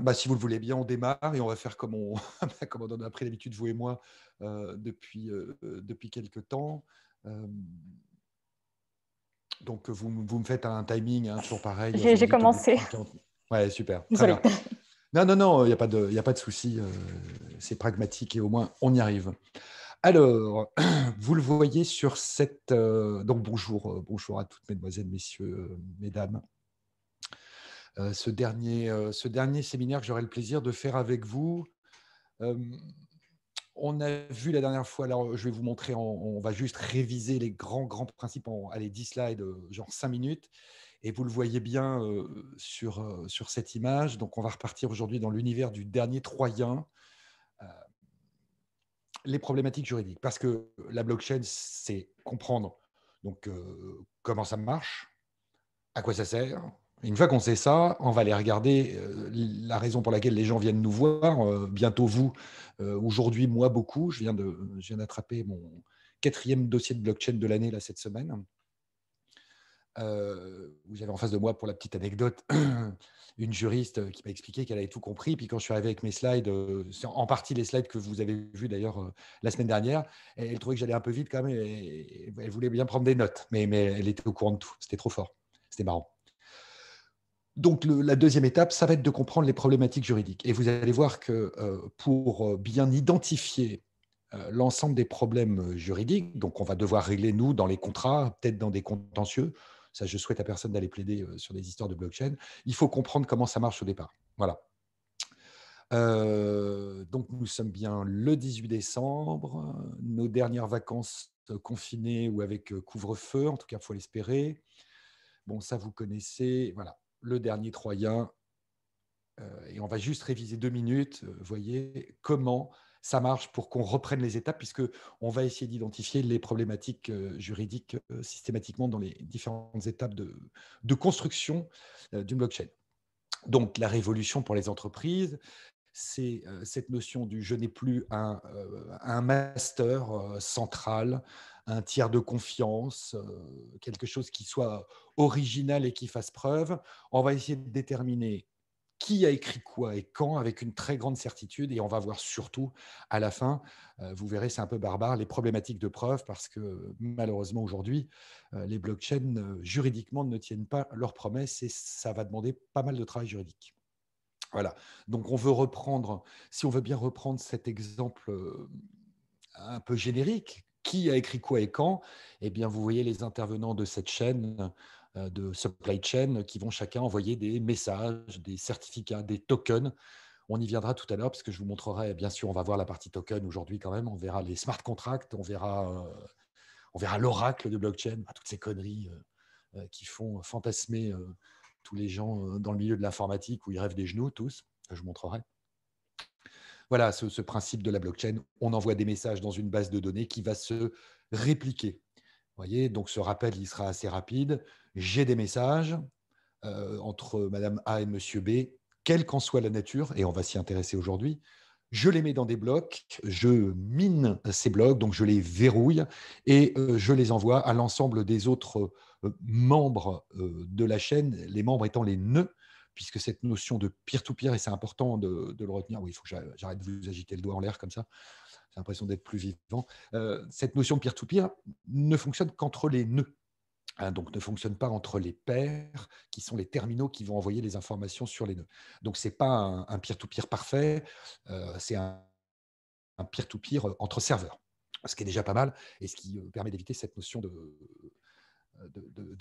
Bah, si vous le voulez bien, on démarre et on va faire comme on, bah, comme on en a pris l'habitude, vous et moi, euh, depuis, euh, euh, depuis quelques temps. donc, vous, vous, me faites un timing, hein, toujours pareil. J'ai commencé. Ouais, super. Non, non, non, il n'y a pas de, a pas de souci. C'est pragmatique et au moins, on y arrive. Alors, vous le voyez sur cette. donc, bonjour, bonjour à toutes, mesdemoiselles, messieurs, mesdames. Euh, ce, dernier, euh, ce dernier séminaire que j'aurai le plaisir de faire avec vous. Euh, on a vu la dernière fois, alors je vais vous montrer, on, va juste réviser les grands, grands principes allez, 10 slides, genre 5 minutes. Et vous le voyez bien sur, sur cette image. Donc, on va repartir aujourd'hui dans l'univers du dernier Troyen les problématiques juridiques. Parce que la blockchain, c'est comprendre donc, comment ça marche, à quoi ça sert, une fois qu'on sait ça, on va aller regarder euh, la raison pour laquelle les gens viennent nous voir, euh, bientôt vous, euh, aujourd'hui moi beaucoup. Je viens, d'attraper mon quatrième dossier de blockchain de l'année là, cette semaine. vous avez en face de moi, pour la petite anecdote, une juriste qui m'a expliqué qu'elle avait tout compris. Puis quand je suis arrivé avec mes slides, en partie les slides que vous avez vus d'ailleurs la semaine dernière, elle trouvait que j'allais un peu vite quand même. elle voulait bien prendre des notes, mais, mais elle était au courant de tout. C'était trop fort. C'était marrant. Donc la deuxième étape, ça va être de comprendre les problématiques juridiques. Et vous allez voir que euh, pour euh, bien identifier euh, l'ensemble des problèmes juridiques, donc on va devoir régler nous dans les contrats, peut-être dans des contentieux, ça je souhaite à personne d'aller plaider sur des histoires de blockchain, il faut comprendre comment ça marche au départ. Voilà. donc nous sommes bien le 18 décembre, nos dernières vacances confinées ou avec couvre-feu, en tout cas il faut l'espérer. Bon, ça vous connaissez, voilà le dernier Troyen. Euh, et on va juste réviser deux minutes, euh, voyez, comment ça marche pour qu'on reprenne les étapes, puisque on va essayer d'identifier les problématiques euh, juridiques systématiquement dans les différentes étapes de, construction d'une blockchain. Donc, la révolution pour les entreprises, c'est cette notion du je n'ai plus un master central un tiers de confiance, euh, quelque chose qui soit original et qui fasse preuve. On va essayer de déterminer qui a écrit quoi et quand avec une très grande certitude. Et on va voir surtout à la fin, euh, vous verrez, c'est un peu barbare, les problématiques de preuve parce que malheureusement aujourd'hui, euh, les blockchains juridiquement ne tiennent pas leurs promesses et ça va demander pas mal de travail juridique. Voilà. Donc on veut reprendre, si on veut bien reprendre cet exemple un peu générique qui a écrit quoi et quand, eh bien, vous voyez les intervenants de cette chaîne euh, de supply chain qui vont chacun envoyer des messages, des certificats, des tokens. On y viendra tout à l'heure parce que je vous montrerai, bien sûr, on va voir la partie token aujourd'hui quand même, on verra les smart contracts, on verra, euh, on verra l'oracle de blockchain, bah, toutes ces conneries euh, qui font fantasmer tous les gens dans le milieu de l'informatique où ils rêvent des genoux tous, je vous montrerai voilà ce, principe de la blockchain. On envoie des messages dans une base de données qui va se répliquer. Vous Voyez, donc ce rappel, il sera assez rapide. J'ai des messages euh, entre Madame A et Monsieur B, quelle qu'en soit la nature, et on va s'y intéresser aujourd'hui. Je les mets dans des blocs, je mine ces blocs, donc je les verrouille et euh, je les envoie à l'ensemble des autres euh, membres de la chaîne, les membres étant les nœuds puisque cette notion de peer-to-peer, et c'est important de, le retenir, oui, il faut que j'arrête de vous agiter le doigt en l'air comme ça, j'ai l'impression d'être plus vivant, euh, cette notion de peer-to-peer ne fonctionne qu'entre les nœuds. Hein, donc ne fonctionne pas entre les pairs, qui sont les terminaux qui vont envoyer les informations sur les nœuds. Donc ce n'est pas un peer-to-peer parfait, euh, c'est un peer-to-peer euh, entre serveurs, ce qui est déjà pas mal et ce qui permet d'éviter cette notion de,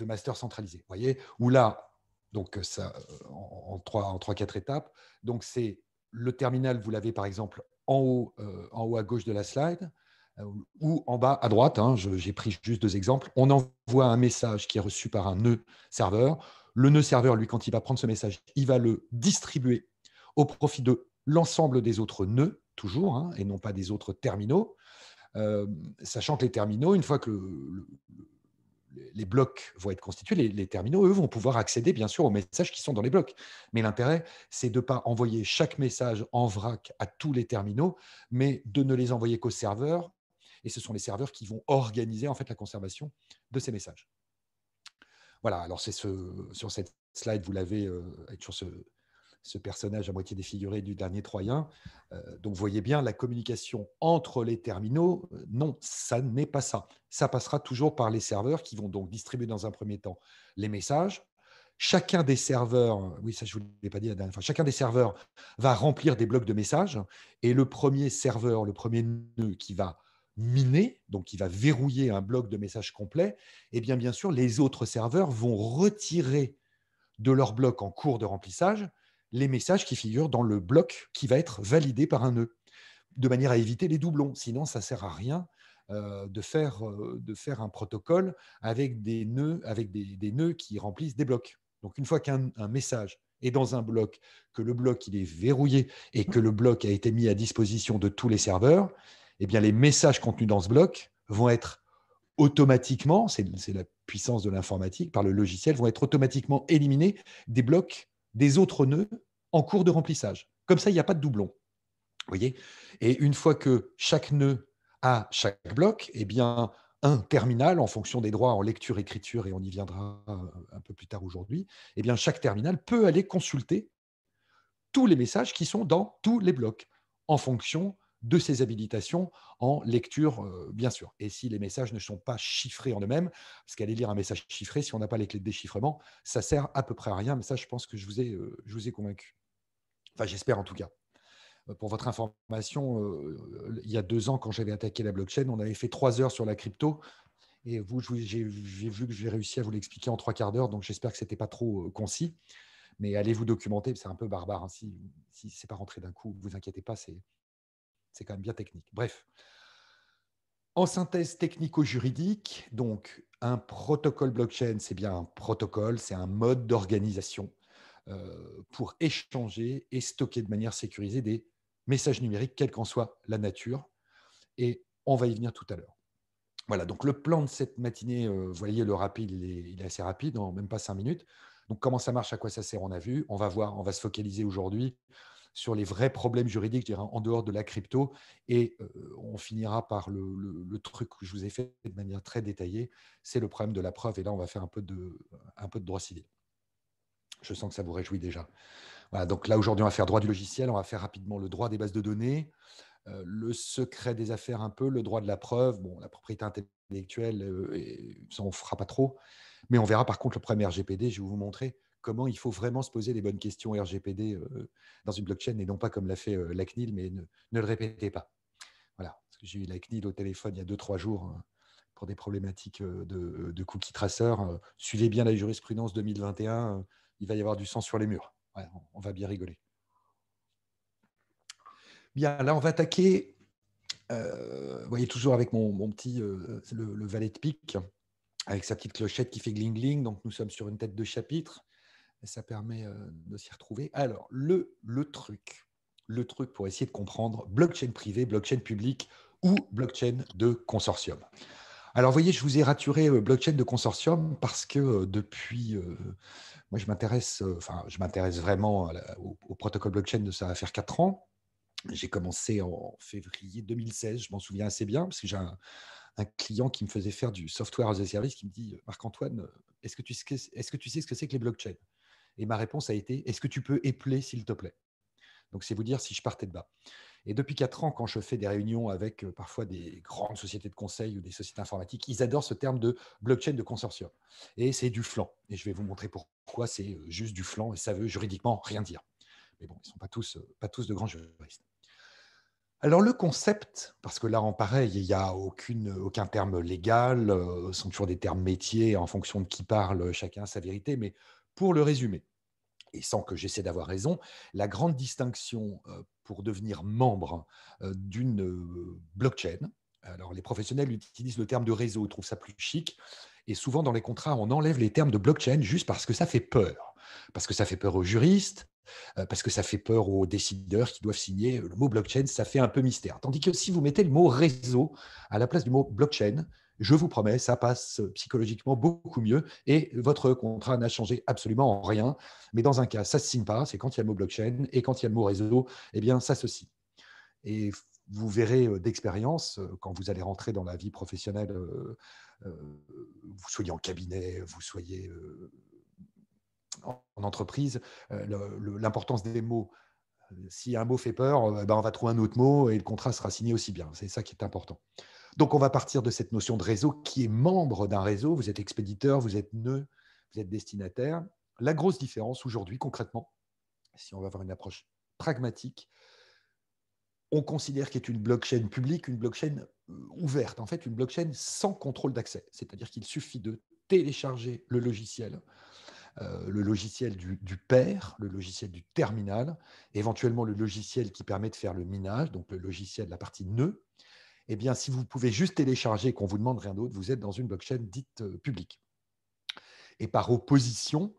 master centralisé. Vous voyez, là, donc euh, ça, euh, en, en trois quatre étapes. Donc c'est le terminal, vous l'avez par exemple en haut, euh, en haut à gauche de la slide ou en bas à droite. Hein, j'ai pris juste deux exemples. On envoie un message qui est reçu par un nœud serveur. Le nœud serveur, lui, quand il va prendre ce message, il va le distribuer au profit de l'ensemble des autres nœuds, toujours, hein, et non pas des autres terminaux. sachant que les terminaux, une fois que le les blocs vont être constitués, les, terminaux, eux, vont pouvoir accéder, bien sûr, aux messages qui sont dans les blocs. Mais l'intérêt, c'est de ne pas envoyer chaque message en vrac à tous les terminaux, mais de ne les envoyer qu'aux serveurs. Et ce sont les serveurs qui vont organiser en fait la conservation de ces messages. Voilà, alors c'est ce, sur cette slide, vous l'avez, euh, sur ce, ce personnage à moitié défiguré du dernier Troyen. Euh, donc vous voyez bien, la communication entre les terminaux, euh, non, ça n'est pas ça. Ça passera toujours par les serveurs qui vont donc distribuer dans un premier temps les messages. Chacun des serveurs, oui, ça je vous l'ai pas dit la dernière fois, chacun des serveurs va remplir des blocs de messages et le premier serveur, le premier nœud qui va miner, donc qui va verrouiller un bloc de messages complet, et eh bien bien sûr, les autres serveurs vont retirer de leur bloc en cours de remplissage les messages qui figurent dans le bloc qui va être validé par un nœud, de manière à éviter les doublons. Sinon, ça ne sert à rien euh, de, faire, euh, de faire un protocole avec des nœuds, avec qui remplissent des blocs. Donc, une fois qu'un message est dans un bloc, que le bloc il est verrouillé et que le bloc a été mis à disposition de tous les serveurs, eh bien, les messages contenus dans ce bloc vont être automatiquement, c'est la puissance de l'informatique, par le logiciel, vont être automatiquement éliminés des blocs des autres nœuds en cours de remplissage. Comme ça, il n'y a pas de doublon. Voyez Et une fois que chaque nœud a chaque bloc, eh bien, un terminal, en fonction des droits en lecture, écriture, et on y viendra euh, un peu plus tard aujourd'hui, eh bien, chaque terminal peut aller consulter tous les messages qui sont dans tous les blocs, en fonction de ces habilitations en lecture, euh, bien sûr. Et si les messages ne sont pas chiffrés en eux-mêmes, parce qu'aller lire un message chiffré, si on n'a pas les clés de déchiffrement, ça sert à peu près à rien. Mais ça, je pense que je vous ai, euh, je vous ai convaincu. Enfin, j'espère en tout cas. Euh, pour votre information, il y a deux ans, quand j'avais attaqué la blockchain, on avait fait trois heures sur la crypto. Et vous, j'ai vu que j'ai réussi à vous l'expliquer en trois quarts d'heure, donc j'espère que ce n'était pas trop concis mais allez vous documenter, c'est un peu barbare. Hein. Si, si ce n'est pas rentré d'un coup, vous inquiétez pas, c'est c'est quand même bien technique. Bref. En synthèse technico-juridique, donc un protocole blockchain, c'est bien un protocole, c'est un mode d'organisation euh, pour échanger et stocker de manière sécurisée des messages numériques, quelle qu'en soit la nature. Et on va y venir tout à l'heure. Voilà, donc le plan de cette matinée, euh, vous voyez, le rapide, il est, assez rapide, en même pas cinq minutes. Donc comment ça marche, à quoi ça sert, on a vu. On va voir, on va se focaliser aujourd'hui sur les vrais problèmes juridiques, je dirais, en dehors de la crypto. Et euh, on finira par le, truc que je vous ai fait de manière très détaillée, c'est le problème de la preuve. Et là, on va faire un peu de, droit civil. Je sens que ça vous réjouit déjà. Voilà, donc là, aujourd'hui, on va faire droit du logiciel, on va faire rapidement le droit des bases de données, euh, le secret des affaires un peu, le droit de la preuve, bon, la propriété intellectuelle, euh, ça, on ne fera pas trop. Mais on verra par contre le premier RGPD, je vais vous montrer comment il faut vraiment se poser les bonnes questions RGPD euh, dans une blockchain et non pas comme l'a fait euh, la CNIL, mais ne, le répétez pas. Voilà, j'ai eu la CNIL au téléphone il y a 2-3 jours hein, pour des problématiques euh, de, cookies traceurs. Suivez bien la jurisprudence 2021, il va y avoir du sang sur les murs. on va bien rigoler. Bien, là, on va attaquer, vous voyez, toujours avec mon, petit, le, le, valet de pique, avec sa petite clochette qui fait gling-gling. Donc, nous sommes sur une tête de chapitre ça permet euh, de s'y retrouver. Alors, le, le truc, le truc pour essayer de comprendre blockchain privée, blockchain publique ou blockchain de consortium. Alors, vous voyez, je vous ai raturé euh, blockchain de consortium parce que euh, depuis, moi, je m'intéresse, enfin, je m'intéresse vraiment au, protocole blockchain de ça va faire 4 ans. J'ai commencé en février 2016, je m'en souviens assez bien, parce que j'ai un, client qui me faisait faire du software as a service qui me dit Marc-Antoine, est-ce que, est-ce que tu sais ce que c'est que les blockchains et ma réponse a été Est-ce que tu peux épeler, s'il te plaît Donc, c'est vous dire si je partais de bas. Et depuis quatre ans, quand je fais des réunions avec euh, parfois des grandes sociétés de conseil ou des sociétés informatiques, ils adorent ce terme de blockchain de consortium. Et c'est du flanc. Et je vais vous montrer pourquoi c'est euh, juste du flanc et ça veut juridiquement rien dire. Mais bon, ils ne sont pas tous, euh, pas tous de grands juristes. Alors le concept, parce que là en pareil, il n'y a aucune, aucun terme légal, ce sont toujours des termes métiers, en fonction de qui parle, chacun sa vérité, mais pour le résumer, et sans que j'essaie d'avoir raison, la grande distinction euh, pour devenir membre euh, d'une euh, blockchain, alors les professionnels utilisent le terme de réseau, ils trouvent ça plus chic, et souvent dans les contrats, on enlève les termes de blockchain juste parce que ça fait peur, parce que ça fait peur aux juristes, parce que ça fait peur aux décideurs qui doivent signer le mot blockchain, ça fait un peu mystère. Tandis que si vous mettez le mot réseau à la place du mot blockchain, je vous promets, ça passe psychologiquement beaucoup mieux et votre contrat n'a changé absolument en rien. Mais dans un cas, ça ne se signe pas, c'est quand il y a le mot blockchain et quand il y a le mot réseau, eh bien, ça se signe. Et vous verrez euh, d'expérience, euh, quand vous allez rentrer dans la vie professionnelle, euh, vous soyez en cabinet, vous soyez en entreprise, l'importance des mots. Si un mot fait peur, ben, on va trouver un autre mot et le contrat sera signé aussi bien. C'est ça qui est important. Donc on va partir de cette notion de réseau qui est membre d'un réseau. Vous êtes expéditeur, vous êtes nœud, vous êtes destinataire. La grosse différence aujourd'hui concrètement, si on va avoir une approche pragmatique, on considère qu'est une blockchain publique, une blockchain euh, ouverte, en fait une blockchain sans contrôle d'accès. C'est-à-dire qu'il suffit de télécharger le logiciel, euh, le logiciel du, du pair, le logiciel du terminal, éventuellement le logiciel qui permet de faire le minage, donc le logiciel, la partie nœud, eh bien, si vous pouvez juste télécharger, qu'on vous demande rien d'autre, vous êtes dans une blockchain dite euh, publique. Et par opposition,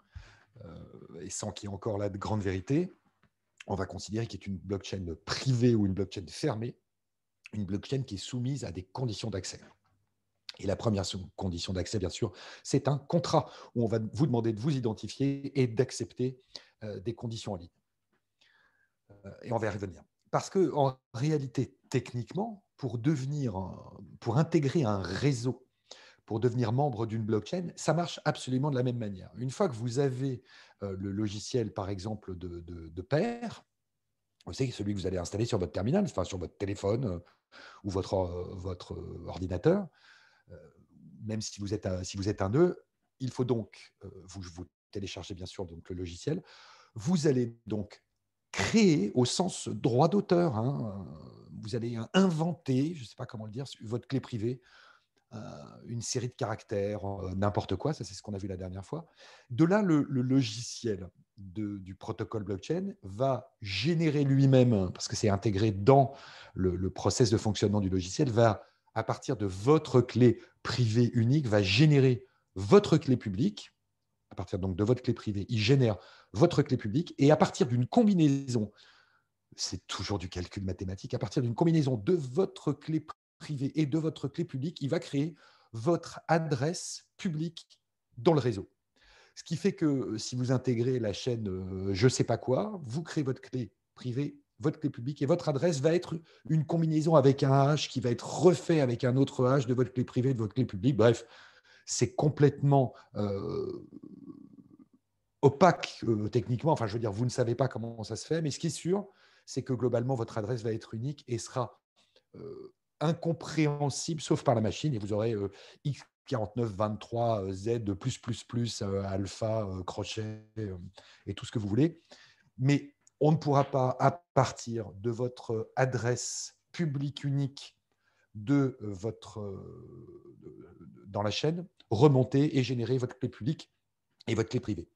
euh, et sans qu'il y ait encore là de grande vérité, on va considérer qu'il est une blockchain privée ou une blockchain fermée, une blockchain qui est soumise à des conditions d'accès. Et la première condition d'accès, bien sûr, c'est un contrat où on va vous demander de vous identifier et d'accepter euh, des conditions en ligne. et on va y revenir. Parce qu'en réalité, techniquement, pour devenir, pour intégrer un réseau, pour devenir membre d'une blockchain, ça marche absolument de la même manière. Une fois que vous avez euh, le logiciel, par exemple, de, de, de pair, vous savez, celui que vous allez installer sur votre terminal, enfin sur votre téléphone euh, ou votre, euh, votre ordinateur, même si vous êtes un, si vous êtes un nœud, il faut donc, vous, vous téléchargez bien sûr donc le logiciel, vous allez donc créer au sens droit d'auteur. Hein, euh, vous allez inventer, je ne sais pas comment le dire, votre clé privée, euh, une série de caractères, euh, n'importe quoi, ça c'est ce qu'on a vu la dernière fois. De là, le, logiciel du protocole blockchain va générer lui-même, parce que c'est intégré dans le, le process de fonctionnement du logiciel, va, à partir de votre clé privée unique, va générer votre clé publique à partir donc de votre clé privée, il génère votre clé publique et à partir d'une combinaison, c'est toujours du calcul mathématique, à partir d'une combinaison de votre clé privée et de votre clé publique, il va créer votre adresse publique dans le réseau. Ce qui fait que euh, si vous intégrez la chaîne euh, je sais pas quoi, vous créez votre clé privée, votre clé publique et votre adresse va être une combinaison avec un H qui va être refait avec un autre H de votre clé privée, de votre clé publique. Bref, c'est complètement euh, opaque euh, techniquement. Enfin, je veux dire, vous ne savez pas comment ça se fait, mais ce qui est sûr, c'est que globalement, votre adresse va être unique et sera euh, incompréhensible, sauf par la machine, et vous aurez euh, X4923Z, plus, plus, plus, alpha, crochet, et tout ce que vous voulez. Mais on ne pourra pas, à partir de votre adresse publique unique de votre, dans la chaîne, remonter et générer votre clé publique et votre clé privée.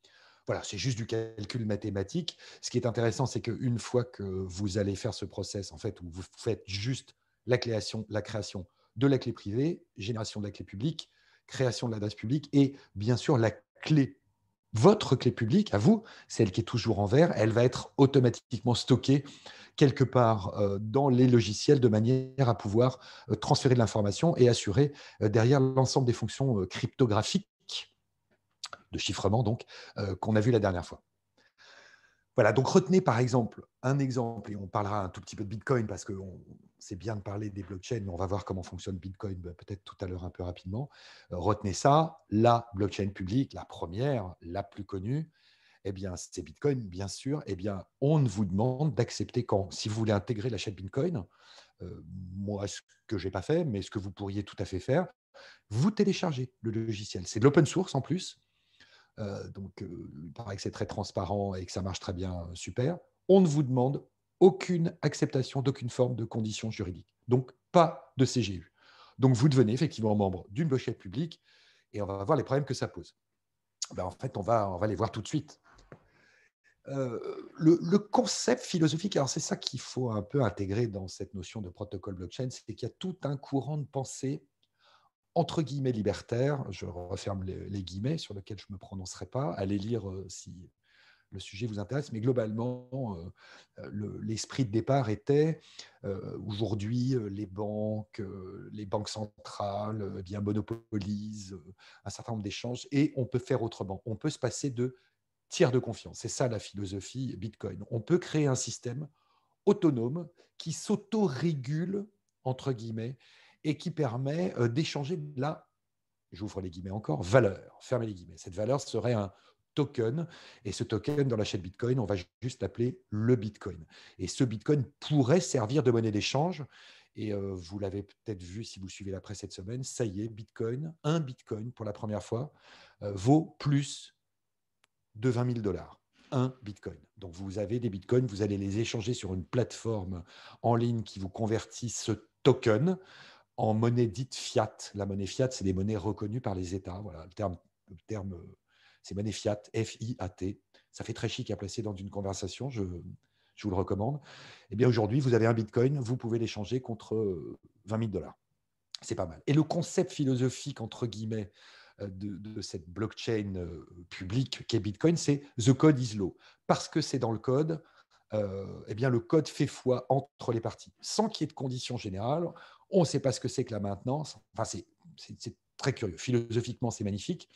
Voilà, c'est juste du calcul mathématique. Ce qui est intéressant, c'est qu'une fois que vous allez faire ce process, en fait, où vous faites juste la création, la création de la clé privée, génération de la clé publique, création de l'adresse publique et bien sûr la clé, votre clé publique à vous, celle qui est toujours en vert, elle va être automatiquement stockée quelque part euh, dans les logiciels de manière à pouvoir euh, transférer de l'information et assurer euh, derrière l'ensemble des fonctions cryptographiques de chiffrement donc, euh, qu'on a vu la dernière fois. Voilà, donc retenez par exemple un exemple, et on parlera un tout petit peu de Bitcoin parce que c'est bien de parler des blockchains, mais on va voir comment fonctionne Bitcoin bah, peut-être tout à l'heure un peu rapidement. Euh, retenez ça, la blockchain publique, la première, la plus connue, eh bien c'est Bitcoin, bien sûr. Eh bien, on ne vous demande d'accepter quand, si vous voulez intégrer la chaîne Bitcoin, euh, moi ce que je n'ai pas fait, mais ce que vous pourriez tout à fait faire, vous téléchargez le logiciel. C'est de l'open source en plus, euh, donc, euh, il paraît que c'est très transparent et que ça marche très bien, euh, super. On ne vous demande aucune acceptation d'aucune forme de condition juridique. Donc, pas de CGU. Donc, vous devenez effectivement membre d'une blockchain publique et on va voir les problèmes que ça pose. Ben, en fait, on va, on va les voir tout de suite. le, le, concept philosophique, alors c'est ça qu'il faut un peu intégrer dans cette notion de protocole blockchain, c'est qu'il y a tout un courant de pensée entre guillemets libertaires, je referme les, guillemets sur lesquels je ne me prononcerai pas, allez lire euh, si le sujet vous intéresse, mais globalement, euh, euh, l'esprit de départ était aujourd'hui les banques, les banques centrales eh bien monopolisent un certain nombre d'échanges et on peut faire autrement, on peut se passer de tiers de confiance. C'est ça la philosophie Bitcoin. On peut créer un système autonome qui s'autorégule entre guillemets et qui permet euh, d'échanger de la, j'ouvre les guillemets encore, valeur, fermez les guillemets. Cette valeur serait un token, et ce token dans la chaîne Bitcoin, on va juste l'appeler le Bitcoin. Et ce Bitcoin pourrait servir de monnaie d'échange, et euh, vous l'avez peut-être vu si vous suivez la presse cette semaine, ça y est, Bitcoin, un Bitcoin pour la première fois, euh, vaut plus de 20 000 dollars. Un Bitcoin. Donc vous avez des Bitcoins, vous allez les échanger sur une plateforme en ligne qui vous convertit ce token en monnaie dite fiat. La monnaie fiat, c'est des monnaies reconnues par les États. Voilà, le terme, terme euh, c'est monnaie fiat, F-I-A-T. Ça fait très chic à placer dans une conversation, je, je vous le recommande. Eh bien, aujourd'hui, vous avez un bitcoin, vous pouvez l'échanger contre 20 euh, 000 dollars. C'est pas mal. Et le concept philosophique, entre guillemets, euh, de, cette blockchain publique qui est Bitcoin, c'est the code is law. Parce que c'est dans le code, eh bien, le code fait foi entre les parties. Sans qu'il y ait de conditions générales, on ne sait pas ce que c'est que la maintenance. Enfin, c'est très curieux. Philosophiquement, c'est magnifique.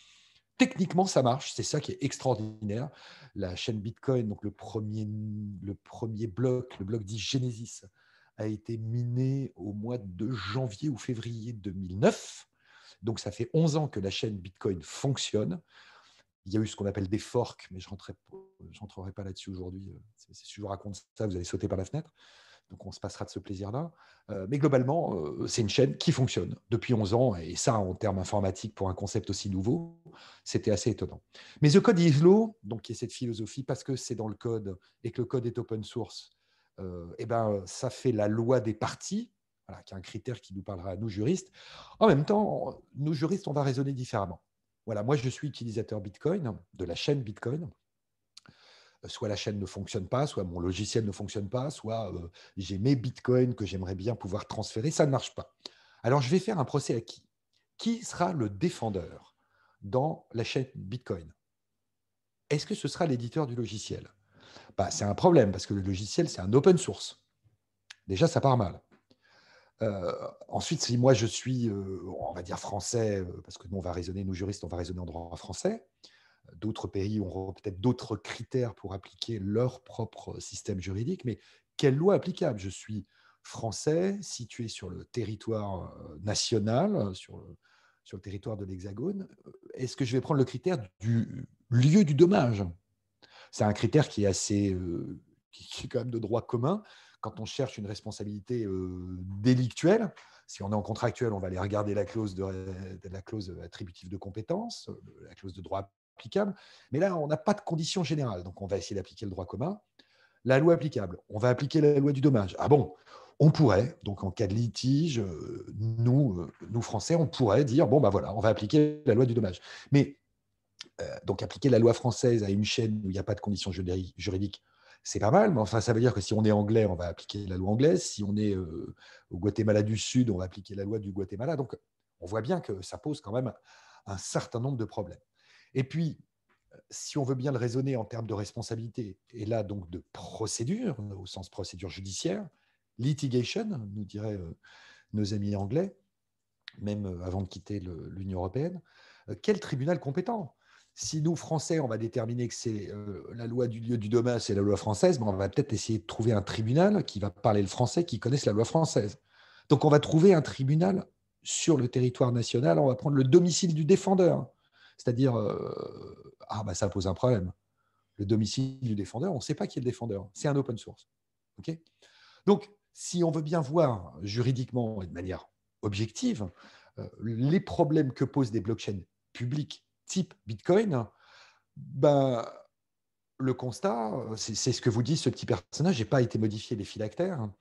Techniquement, ça marche. C'est ça qui est extraordinaire. La chaîne Bitcoin, donc le premier, bloc, le bloc dit Genesis, a été miné au mois de janvier ou février 2009. Donc, ça fait 11 ans que la chaîne Bitcoin fonctionne. Il y a eu ce qu'on appelle des forks, mais je ne pas là-dessus aujourd'hui. Si je vous raconte ça, vous allez sauter par la fenêtre. Donc on se passera de ce plaisir-là. Euh, mais globalement, euh, c'est une chaîne qui fonctionne depuis 11 ans. Et ça, en termes informatiques, pour un concept aussi nouveau, c'était assez étonnant. Mais The Code is Law, donc qui est cette philosophie, parce que c'est dans le code et que le code est open source, et euh, eh ben, ça fait la loi des parties, voilà, qui est un critère qui nous parlera à nous juristes. En même temps, nous juristes, on va raisonner différemment. Voilà, moi je suis utilisateur Bitcoin, de la chaîne Bitcoin. Euh, soit la chaîne ne fonctionne pas, soit mon logiciel ne fonctionne pas, soit euh, j'ai mes bitcoins que j'aimerais bien pouvoir transférer, ça ne marche pas. Alors je vais faire un procès à qui Qui sera le défendeur dans la chaîne bitcoin Est-ce que ce sera l'éditeur du logiciel bah, C'est un problème parce que le logiciel, c'est un open source. Déjà, ça part mal. Euh, ensuite, si moi je suis, on va dire français, parce que nous on va raisonner, nous juristes, on va raisonner en droit français, D'autres pays auront peut-être d'autres critères pour appliquer leur propre euh, système juridique, mais quelle loi applicable Je suis français, situé sur le territoire euh, national, euh, sur le, sur le territoire de l'Hexagone, est-ce que je vais prendre le critère du lieu du dommage C'est un critère qui est assez, qui est quand même de droit commun. Quand on cherche une responsabilité délictuelle, si on est en contractuel, on va aller regarder la clause, la clause attributive de compétence, la clause de droit applicable. Mais là, on n'a pas de conditions générale. donc on va essayer d'appliquer le droit commun. La loi applicable, on va appliquer la loi du dommage. Ah bon on pourrait, donc en cas de litige, euh, nous, euh, nous Français, on pourrait dire, bon, ben voilà, on va appliquer la loi du dommage. Mais euh, donc appliquer la loi française à une chaîne où il n'y a pas de conditions juridique, c'est pas mal, mais enfin, ça veut dire que si on est anglais, on va appliquer la loi anglaise. Si on est au Guatemala du Sud, on va appliquer la loi du Guatemala. Donc, on voit bien que ça pose quand même un certain nombre de problèmes. Et puis, si on veut bien le raisonner en termes de responsabilité, et là donc de procédure, au sens procédure judiciaire, litigation, nous diraient euh, nos amis anglais, même euh, avant de quitter l'Union européenne, euh, quel tribunal compétent si nous, Français, on va déterminer que c'est la loi du lieu du dommage, c'est la loi française, mais ben, on va peut-être essayer de trouver un tribunal qui va parler le français, qui connaisse la loi française. Donc on va trouver un tribunal sur le territoire national, on va prendre le domicile du défendeur. C'est-à-dire, euh, ah, bah, ça pose un problème. Le domicile du défendeur, on ne sait pas qui est le défendeur. C'est un open source. Donc, si on veut bien voir juridiquement et de manière objective euh, les problèmes que posent des blockchains publics type Bitcoin, ben, le constat, c'est ce que vous dit ce petit personnage, j'ai pas été modifié les phylactères. Hein.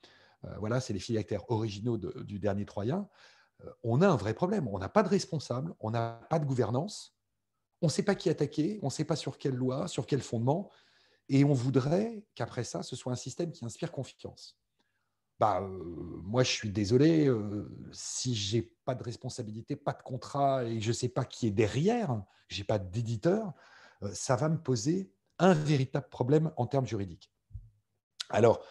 Euh, voilà, c'est les phylactères originaux du dernier Troyen. on a un vrai problème. On n'a pas de responsable, on n'a pas de gouvernance on ne sait pas qui attaquer, on ne sait pas sur quelle loi, sur quel fondement, et on voudrait qu'après ça, ce soit un système qui inspire confiance. Bah, euh, moi, je suis désolé, euh, si j'ai pas de responsabilité, pas de contrat, et je ne sais pas qui est derrière, j'ai pas d'éditeur, euh, ça va me poser un véritable problème en termes juridiques. Alors,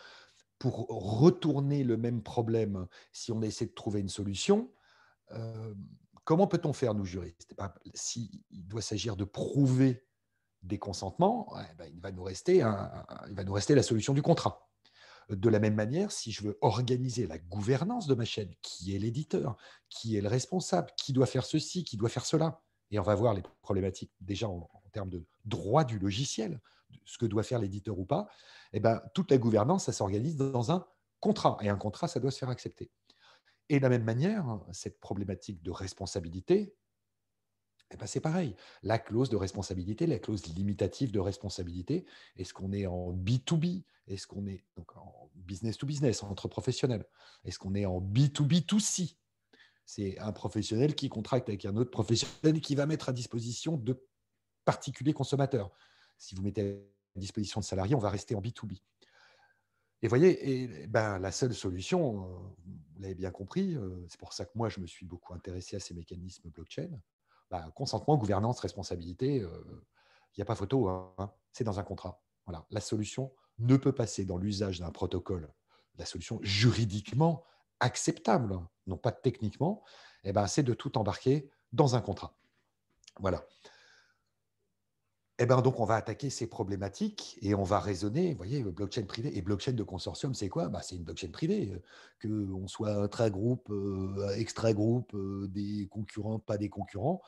pour retourner le même problème, si on essaie de trouver une solution, comment peut-on faire, nous juristes eh ben, S'il doit s'agir de prouver des consentements, eh ben, il, va nous rester la solution du contrat. De la même manière, si je veux organiser la gouvernance de ma chaîne, qui est l'éditeur, qui est le responsable, qui doit faire ceci, qui doit faire cela, et on va voir les problématiques déjà en, termes de droit du logiciel, ce que doit faire l'éditeur ou pas, eh ben, toute la gouvernance, ça s'organise dans un contrat, et un contrat, ça doit se faire accepter. Et de la même manière, cette problématique de responsabilité, eh ben, c'est pareil. La clause de responsabilité, la clause limitative de responsabilité, est-ce qu'on est en B2B Est-ce qu'on est donc en business to business, entre professionnels Est-ce qu'on est en b 2 b to c C'est un professionnel qui contracte avec un autre professionnel qui va mettre à disposition de particuliers consommateurs. Si vous mettez à disposition de salariés, on va rester en B2B. Et voyez, et, eh ben, la seule solution, vous l'avez bien compris, euh, c'est pour ça que moi je me suis beaucoup intéressé à ces mécanismes blockchain. Bah, consentement, gouvernance, responsabilité, euh, il n'y a pas photo, hein, c'est dans un contrat. Voilà. La solution ne peut passer dans l'usage d'un protocole, la solution juridiquement acceptable, non pas techniquement, eh ben, c'est de tout embarquer dans un contrat. Voilà. Eh ben, donc, on va attaquer ces problématiques et on va raisonner. Vous voyez, blockchain privée et blockchain de consortium, c'est quoi bah, C'est une blockchain privée. Euh, que on soit intra-groupe, euh, extra-groupe, euh, des concurrents, pas des concurrents.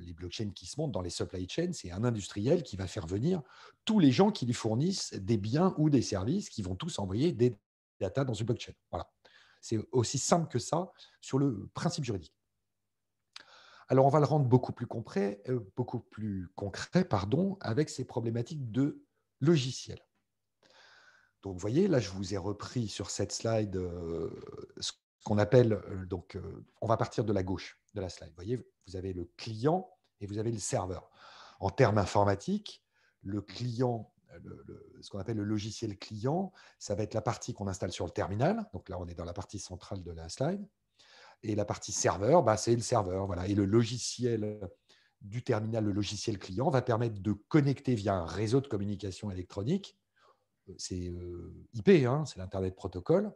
les blockchains qui se montent dans les supply chains, c'est un industriel qui va faire venir tous les gens qui lui fournissent des biens ou des services qui vont tous envoyer des data dans une blockchain. Voilà. C'est aussi simple que ça sur le principe juridique. Alors on va le rendre euh, beaucoup plus concret, pardon, avec ces problématiques de logiciel. Donc vous voyez, là je vous ai repris sur cette slide euh, ce qu'on appelle, euh, donc on va partir de la gauche de la slide. Vous voyez, vous avez le client et vous avez le serveur. En termes informatiques, le client ce qu'on appelle le logiciel client, ça va être la partie qu'on installe sur le terminal. Donc là, on est dans la partie centrale de la slide. Et la partie serveur, bah, c'est le serveur. Voilà. Et le logiciel euh, du terminal, le logiciel client, va permettre de connecter via un réseau de communication électronique. Euh, c'est euh, IP, hein, c'est l'Internet protocole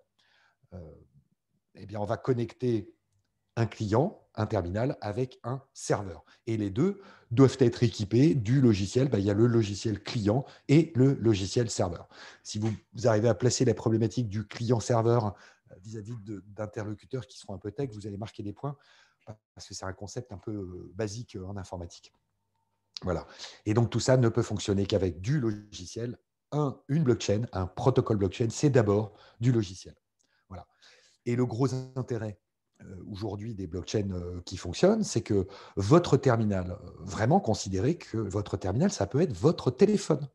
eh bien, on va connecter un client, un terminal, avec un serveur. Et les deux doivent être équipés du logiciel. Bah, il y a le logiciel client et le logiciel serveur. Si vous arrivez à placer la problématique du client-serveur vis-à-vis d'interlocuteurs qui seront un peu tech, vous allez marquer des points parce que c'est un concept un peu euh, basique euh, en informatique. Voilà. Et donc tout ça ne peut fonctionner qu'avec du logiciel, une blockchain, un protocole blockchain, c'est d'abord du logiciel. Voilà. Et le gros intérêt euh, aujourd'hui des blockchains qui fonctionnent, c'est que votre terminal, vraiment considérez que votre terminal, ça peut être votre téléphone,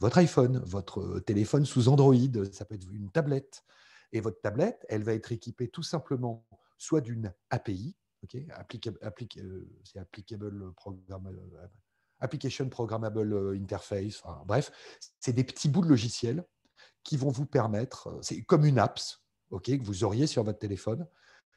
votre iPhone, votre téléphone sous Android, ça peut être une tablette, et votre tablette, elle va être équipée tout simplement soit d'une API, applicable, euh, c'est applicable euh, application programmable euh, interface, bref, c'est des petits bouts de logiciels qui vont vous permettre, c'est comme une apps, que vous auriez sur votre téléphone.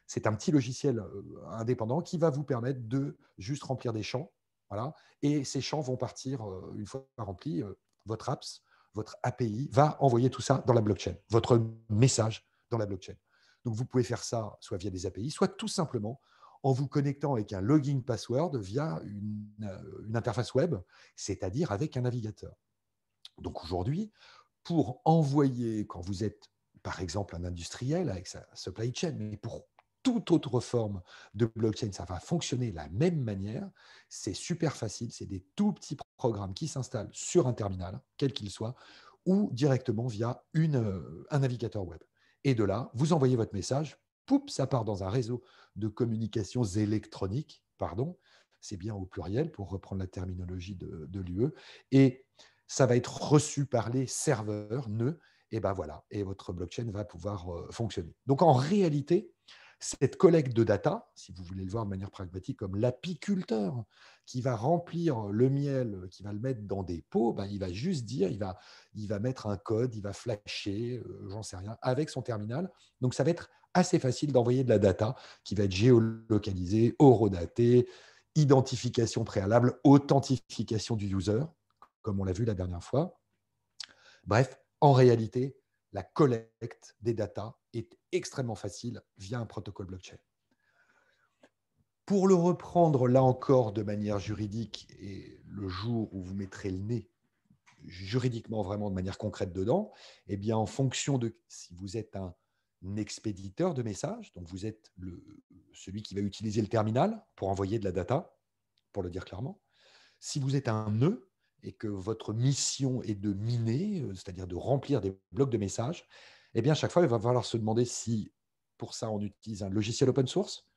C'est un petit logiciel indépendant qui va vous permettre de juste remplir des champs, voilà, et ces champs vont partir une fois remplis, votre apps votre API va envoyer tout ça dans la blockchain, votre message dans la blockchain. Donc vous pouvez faire ça soit via des API, soit tout simplement en vous connectant avec un login password via une, euh, une interface web, c'est-à-dire avec un navigateur. Donc aujourd'hui, pour envoyer, quand vous êtes par exemple un industriel avec sa supply chain, mais pour toute autre forme de blockchain, ça va fonctionner de la même manière. C'est super facile, c'est des tout petits programmes qui s'installent sur un terminal, quel qu'il soit, ou directement via euh, un navigateur web. Et de là, vous envoyez votre message, poup, ça part dans un réseau de communications électroniques, pardon, c'est bien au pluriel pour reprendre la terminologie de, l'UE, et ça va être reçu par les serveurs, nœuds, et ben voilà, et votre blockchain va pouvoir euh, fonctionner. Donc en réalité, cette collecte de data, si vous voulez le voir de manière pragmatique comme l'apiculteur qui va remplir le miel, qui va le mettre dans des pots, ben, il va juste dire, il va, il va mettre un code, il va flasher, euh, j'en sais rien, avec son terminal. Donc ça va être assez facile d'envoyer de la data qui va être géolocalisée, horodatée, identification préalable, authentification du user, comme on l'a vu la dernière fois. Bref, en réalité, la collecte des datas est extrêmement facile via un protocole blockchain. Pour le reprendre là encore de manière juridique, et le jour où vous mettrez le nez juridiquement vraiment de manière concrète dedans, eh bien en fonction de si vous êtes un, expéditeur de messages, donc vous êtes celui qui va utiliser le terminal pour envoyer de la data, pour le dire clairement. Si vous êtes un nœud, et que votre mission est de miner, euh, c'est-à-dire de remplir des blocs de messages, eh bien, chaque fois, il va falloir se demander si, pour ça, on utilise un logiciel open source,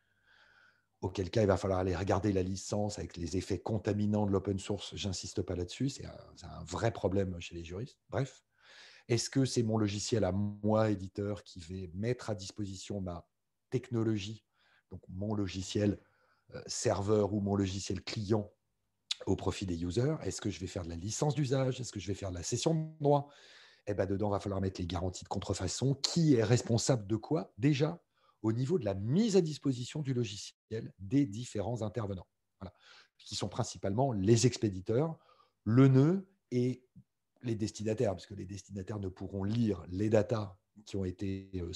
auquel cas, il va falloir aller regarder la licence avec les effets contaminants de l'open source. J'insiste pas là-dessus, c'est un, vrai problème chez les juristes. Bref, est-ce que c'est mon logiciel à moi, éditeur, qui va mettre à disposition ma technologie, donc mon logiciel euh, serveur ou mon logiciel client au profit des users. Est-ce que je vais faire de la licence d'usage Est-ce que je vais faire de la cession de droit Eh bien, dedans, il va falloir mettre les garanties de contrefaçon. Qui est responsable de quoi Déjà, au niveau de la mise à disposition du logiciel des différents intervenants, qui sont principalement les expéditeurs, le nœud et les destinataires, parce que les destinataires ne pourront lire les datas qui ont été euh,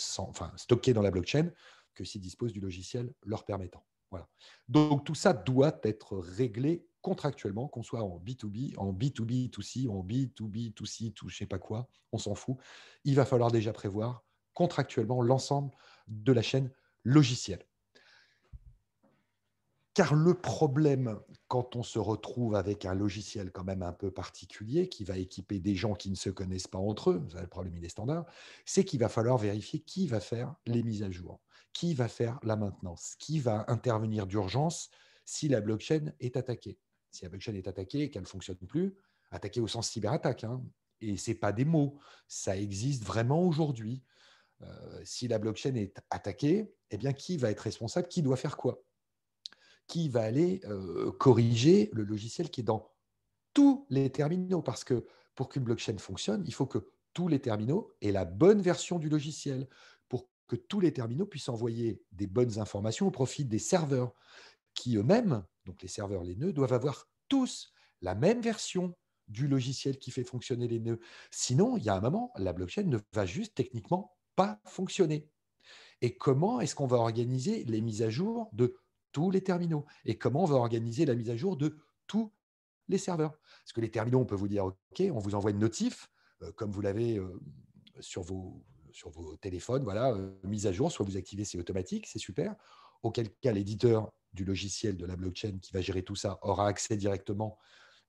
stockées dans la blockchain que s'ils disposent du logiciel leur permettant. Voilà. Donc tout ça doit être réglé contractuellement, qu'on soit en B2B, en B2B2C, en B2B2C, tout je sais pas quoi, on s'en fout. Il va falloir déjà prévoir contractuellement l'ensemble de la chaîne logicielle. Car le problème, quand on se retrouve avec un logiciel quand même un peu particulier qui va équiper des gens qui ne se connaissent pas entre eux, le problème il est standard, c'est qu'il va falloir vérifier qui va faire les mises à jour, qui va faire la maintenance, qui va intervenir d'urgence si la blockchain est attaquée si la blockchain est attaquée et qu'elle ne fonctionne plus, attaquée au sens cyberattaque, hein. et ce n'est pas des mots, ça existe vraiment aujourd'hui. Euh, si la blockchain est attaquée, eh bien, qui va être responsable Qui doit faire quoi Qui va aller euh, corriger le logiciel qui est dans tous les terminaux Parce que pour qu'une blockchain fonctionne, il faut que tous les terminaux aient la bonne version du logiciel pour que tous les terminaux puissent envoyer des bonnes informations au profit des serveurs qui eux-mêmes, donc les serveurs, les nœuds, doivent avoir tous la même version du logiciel qui fait fonctionner les nœuds. Sinon, il y a un moment, la blockchain ne va juste techniquement pas fonctionner. Et comment est-ce qu'on va organiser les mises à jour de tous les terminaux Et comment on va organiser la mise à jour de tous les serveurs Parce que les terminaux, on peut vous dire, OK, on vous envoie une notif, euh, comme vous l'avez euh, sur, vos, sur vos téléphones, voilà, euh, mise à jour, soit vous activez, c'est automatique, c'est super. Auquel cas, l'éditeur du logiciel de la blockchain qui va gérer tout ça aura accès directement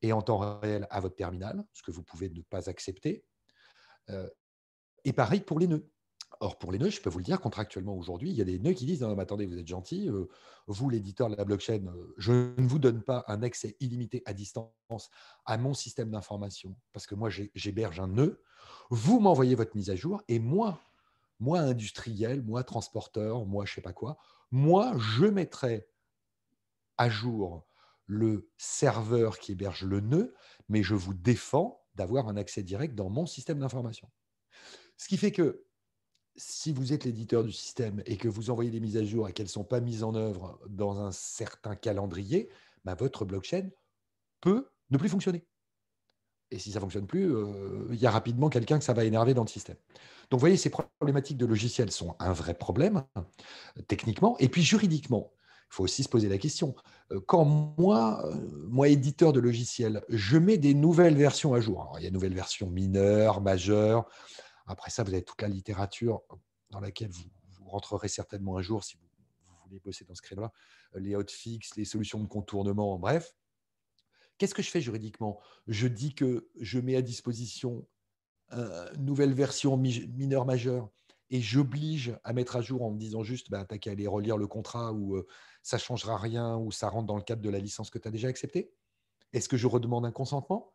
et en temps réel à votre terminal, ce que vous pouvez ne pas accepter. Euh, et pareil pour les nœuds. Or, pour les nœuds, je peux vous le dire, contractuellement aujourd'hui, il y a des nœuds qui disent, non, mais attendez, vous êtes gentil, euh, vous, l'éditeur de la blockchain, euh, je ne vous donne pas un accès illimité à distance à mon système d'information, parce que moi, j'héberge un nœud, vous m'envoyez votre mise à jour, et moi, moi industriel, moi transporteur, moi je ne sais pas quoi, moi, je mettrai à jour le serveur qui héberge le nœud, mais je vous défends d'avoir un accès direct dans mon système d'information. Ce qui fait que si vous êtes l'éditeur du système et que vous envoyez des mises à jour et qu'elles ne sont pas mises en œuvre dans un certain calendrier, bah, votre blockchain peut ne plus fonctionner. Et si ça ne fonctionne plus, euh, il y a rapidement quelqu'un que ça va énerver dans le système. Donc vous voyez, ces problématiques de logiciels sont un vrai problème, techniquement. Et puis juridiquement, il faut aussi se poser la question. Euh, quand moi, euh, moi éditeur de logiciels, je mets des nouvelles versions à jour. il y a nouvelles versions mineures, majeures. Après ça, vous avez toute la littérature dans laquelle vous, vous rentrerez certainement un jour si vous, voulez bosser dans ce créneau-là. Euh, les hotfix, les solutions de contournement, bref. Qu'est-ce que je fais juridiquement Je dis que je mets à disposition une nouvelle version mineure majeure et j'oblige à mettre à jour en me disant juste, bah, t'as qu'à aller relire le contrat ou ça ça changera rien ou ça rentre dans le cadre de la licence que tu as déjà acceptée Est-ce que je redemande un consentement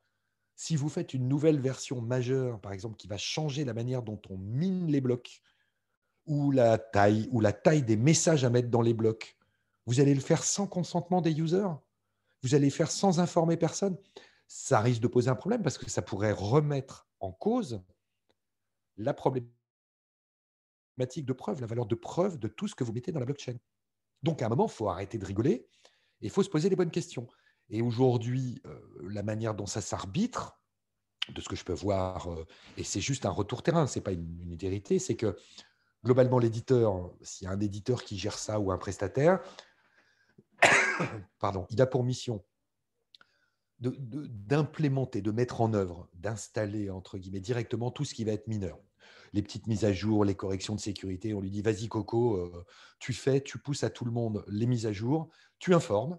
Si vous faites une nouvelle version majeure, par exemple, qui va changer la manière dont on mine les blocs ou la taille ou la taille des messages à mettre dans les blocs, vous allez le faire sans consentement des users Vous allez le faire sans informer personne Ça risque de poser un problème parce que ça pourrait remettre en cause la problématique de preuve, la valeur de preuve de tout ce que vous mettez dans la blockchain. Donc à un moment, il faut arrêter de rigoler et il faut se poser les bonnes questions. Et aujourd'hui, euh, la manière dont ça s'arbitre, de ce que je peux voir, euh, et c'est juste un retour terrain, ce n'est pas une, une vérité, c'est que globalement, l'éditeur, s'il y a un éditeur qui gère ça ou un prestataire, pardon, il a pour mission d'implémenter, de, de mettre en œuvre, d'installer, entre guillemets, directement tout ce qui va être mineur les petites mises à jour, les corrections de sécurité. On lui dit, vas-y Coco, euh, tu fais, tu pousses à tout le monde les mises à jour, tu informes,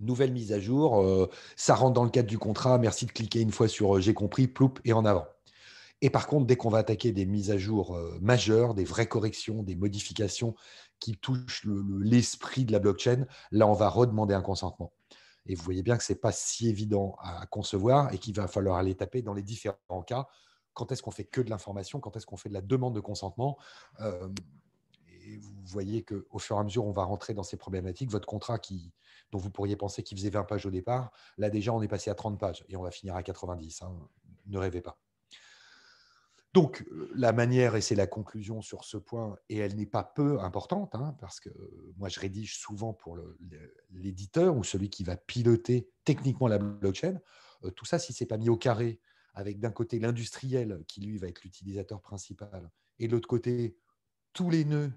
nouvelle mise à jour, euh, ça rentre dans le cadre du contrat, merci de cliquer une fois sur euh, j'ai compris, ploup, et en avant. Et par contre, dès qu'on va attaquer des mises à jour majeures, des vraies corrections, des modifications qui touchent l'esprit de la blockchain, là, on va redemander un consentement. Et vous voyez bien que ce n'est pas si évident à concevoir et qu'il va falloir aller taper dans les différents cas quand est-ce qu'on fait que de l'information, quand est-ce qu'on fait de la demande de consentement. Euh, et vous voyez qu'au fur et à mesure, on va rentrer dans ces problématiques. Votre contrat, qui, dont vous pourriez penser qu'il faisait 20 pages au départ, là déjà, on est passé à 30 pages et on va finir à 90. Hein. Ne rêvez pas. Donc, la manière, et c'est la conclusion sur ce point, et elle n'est pas peu importante, hein, parce que euh, moi, je rédige souvent pour l'éditeur ou celui qui va piloter techniquement la blockchain. Euh, tout ça, si ce n'est pas mis au carré avec d'un côté l'industriel qui lui va être l'utilisateur principal, et de l'autre côté tous les nœuds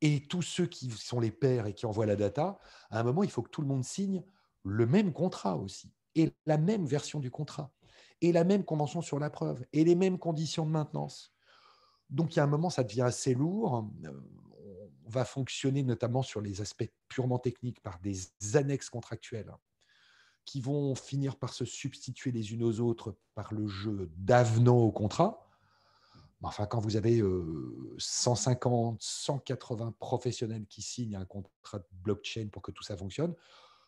et tous ceux qui sont les pairs et qui envoient la data, à un moment, il faut que tout le monde signe le même contrat aussi, et la même version du contrat, et la même convention sur la preuve, et les mêmes conditions de maintenance. Donc, il y a un moment, ça devient assez lourd. Euh, on va fonctionner notamment sur les aspects purement techniques par des annexes contractuelles qui vont finir par se substituer les unes aux autres par le jeu d'avenant au contrat. Enfin, quand vous avez 150, euh, 180 professionnels qui signent un contrat de blockchain pour que tout ça fonctionne,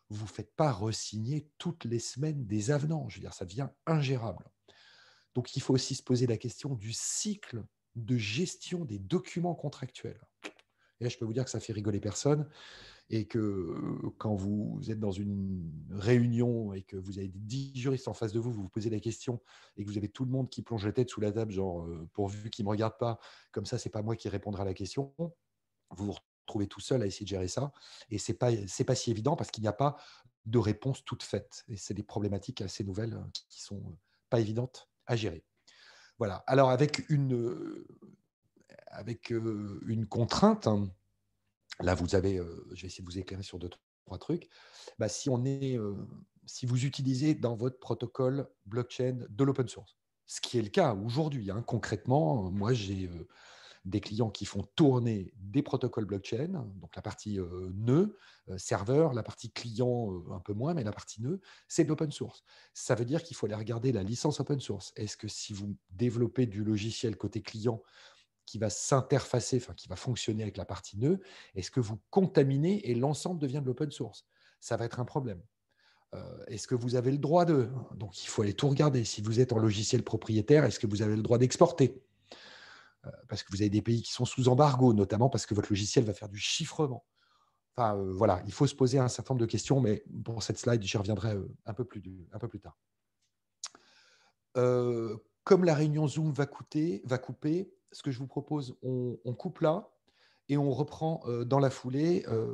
vous ne faites pas resigner toutes les semaines des avenants. Je veux dire, ça devient ingérable. Donc, il faut aussi se poser la question du cycle de gestion des documents contractuels. Et je peux vous dire que ça fait rigoler personne et que euh, quand vous êtes dans une réunion et que vous avez dix juristes en face de vous, vous vous posez la question et que vous avez tout le monde qui plonge la tête sous la table, genre euh, pourvu qu'ils ne me regarde pas, comme ça, ce n'est pas moi qui répondrai à la question, vous vous retrouvez tout seul à essayer de gérer ça. Et ce n'est pas, pas si évident parce qu'il n'y a pas de réponse toute faite. Et c'est des problématiques assez nouvelles euh, qui ne sont pas évidentes à gérer. Voilà. Alors, avec une, avec euh, une contrainte. Hein. Là, vous avez, euh, je vais essayer de vous éclairer sur deux, trois trucs. Bah, si on est, euh, si vous utilisez dans votre protocole blockchain de l'open source, ce qui est le cas aujourd'hui, hein. concrètement, moi j'ai des clients qui font tourner des protocoles blockchain, donc la partie nœud, serveur, la partie client un peu moins, mais la partie nœud, c'est de l'open source. Ça veut dire qu'il faut aller regarder la licence open source. Est-ce que si vous développez du logiciel côté client, qui va s'interfacer, enfin qui va fonctionner avec la partie nœud, est-ce que vous contaminez et l'ensemble devient de l'open source Ça va être un problème. Euh, est-ce que vous avez le droit de Donc il faut aller tout regarder. Si vous êtes en logiciel propriétaire, est-ce que vous avez le droit d'exporter euh, Parce que vous avez des pays qui sont sous embargo, notamment parce que votre logiciel va faire du chiffrement. Enfin, euh, voilà, il faut se poser un certain nombre de questions, mais pour cette slide, j'y reviendrai un peu plus, un peu plus tard. comme la réunion Zoom va, coûter, va couper, ce que je vous propose, on, coupe là et on reprend euh, dans la foulée euh,